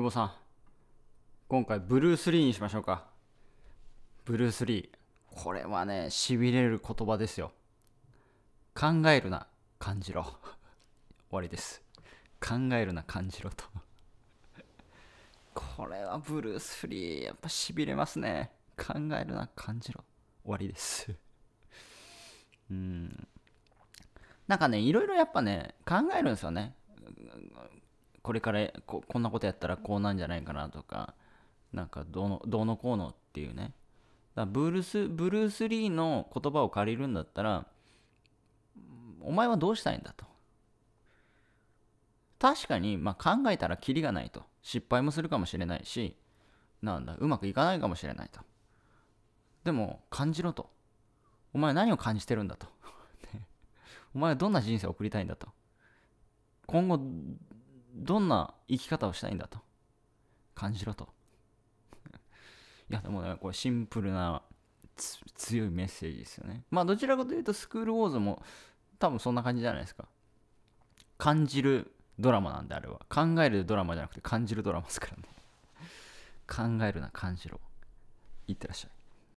久保さん今回ブルース・リーにしましょうかブルース・リーこれはねしびれる言葉ですよ考えるな感じろ終わりです考えるな感じろとこれはブルース・フリーやっぱしびれますね考えるな感じろ終わりですうんなんかねいろいろやっぱね考えるんですよねこれからここんなことやったらこうなんじゃないかなとかなんかどうのどうのこうのっていうねだブルースブルース・リーの言葉を借りるんだったらお前はどうしたいんだと確かに、まあ、考えたらキリがないと失敗もするかもしれないしなんだうまくいかないかもしれないとでも感じろとお前は何を感じてるんだと お前はどんな人生を送りたいんだと今後どんな生き方をしたいんだと感じろと いやでもねこれシンプルな強いメッセージですよねまあどちらかというとスクールウォーズも多分そんな感じじゃないですか感じるドラマなんであれは考えるドラマじゃなくて感じるドラマですからね 考えるな感じろいってらっしゃい